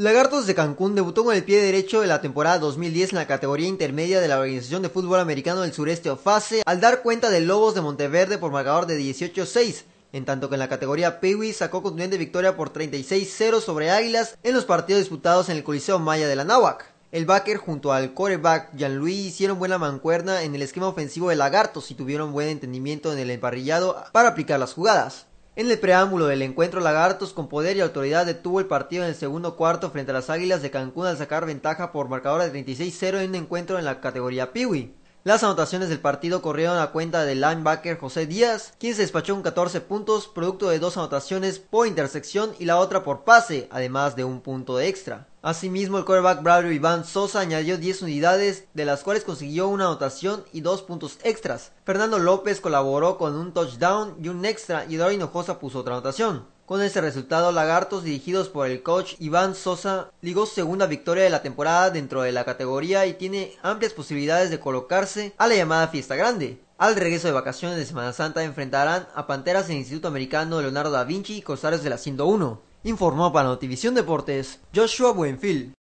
Lagartos de Cancún debutó con el pie derecho en la temporada 2010 en la categoría intermedia de la Organización de Fútbol Americano del Sureste o FASE al dar cuenta de Lobos de Monteverde por marcador de 18-6, en tanto que en la categoría Peewee sacó contundente victoria por 36-0 sobre Águilas en los partidos disputados en el Coliseo Maya de la Náhuac. El backer junto al coreback luis hicieron buena mancuerna en el esquema ofensivo de Lagartos y tuvieron buen entendimiento en el emparrillado para aplicar las jugadas. En el preámbulo del encuentro, Lagartos con poder y autoridad detuvo el partido en el segundo cuarto frente a las Águilas de Cancún al sacar ventaja por marcador de 36-0 en un encuentro en la categoría Piwi. Las anotaciones del partido corrieron a cuenta del linebacker José Díaz, quien se despachó con 14 puntos, producto de dos anotaciones por intersección y la otra por pase, además de un punto extra. Asimismo, el quarterback Bradley Iván Sosa añadió 10 unidades, de las cuales consiguió una anotación y dos puntos extras. Fernando López colaboró con un touchdown y un extra, y Eduardo Hinojosa puso otra anotación. Con ese resultado, Lagartos, dirigidos por el coach Iván Sosa, ligó su segunda victoria de la temporada dentro de la categoría y tiene amplias posibilidades de colocarse a la llamada fiesta grande. Al regreso de vacaciones de Semana Santa enfrentarán a Panteras del Instituto Americano Leonardo da Vinci y Corsarios de la 101. Informó para Notivisión Deportes Joshua Buenfil.